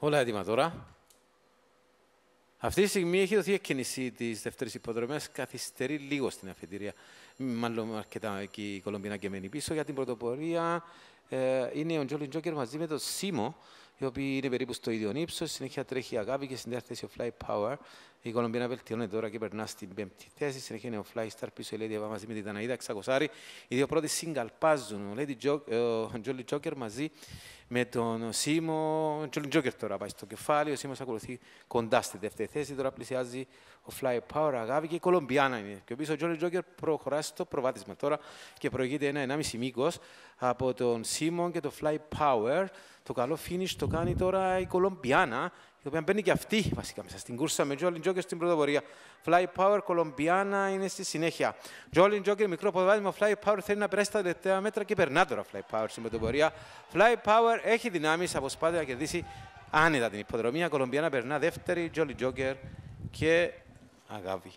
Όλα έτοιμα τώρα. Αυτή τη στιγμή έχει δοθεί εκκίνηση της δεύτερη υποδρομή. Καθυστερεί λίγο στην αφιτηρία. Μάλλον αρκετά εκεί η Κολομπίνα και μένει πίσω για την πρωτοπορία. Ε, είναι ο Τζόλιν Τζόκερ μαζί με τον Σίμο οι οποίοι είναι περίπου στο ίδιο ύψος. Συνέχεια τρέχει η αγάπη και θέση ο Fly Power. Η Κολομπία βελτιώνεται τώρα και περνά στην πέμπτη θέση. Συνεχίζει ο Fly Star πίσω η Lady Ava μαζί με την Ταναίδα Ξακοσάρη. Οι δύο πρώτοι συγκαλπάζουν. Ο Lady ε, ο Jolly Joker μαζί με τον Σίμο. Ο Jolly Joker τώρα πάει στο κεφάλι. Ο Σίμο ακολουθεί κοντά στη δεύτερη θέση. Τώρα πλησιάζει ο Fly Power, αγάπη και η Κολομπιάνα είναι. Και ο πίσω ο Jolly Joker προχωρά στο προβάτισμα τώρα και προηγείται ένα 1,5 μήκος από τον Σίμω και το Fly Power. Το καλό finish το κάνει τώρα η Κολομπιάνα, η οποία μπαίνει και αυτή βασικά μέσα στην κούρσα με Τζόλιν Joker στην πρωτοπορία. Fly Power Κολομπιάνα είναι στη συνέχεια. Τζόλιν Joker μικρό ποδοβάδισμα. Fly Power θέλει να περάσει τα τελευταία μέτρα και περνά τώρα Fly Power στην πρωτοπορία. Fly Power έχει δυνάμεις, αποσπάται να κερδίσει άνετα την υποδρομία. Κολομπιάνα περνά δεύτερη, Jolly Joker και Αγάπη.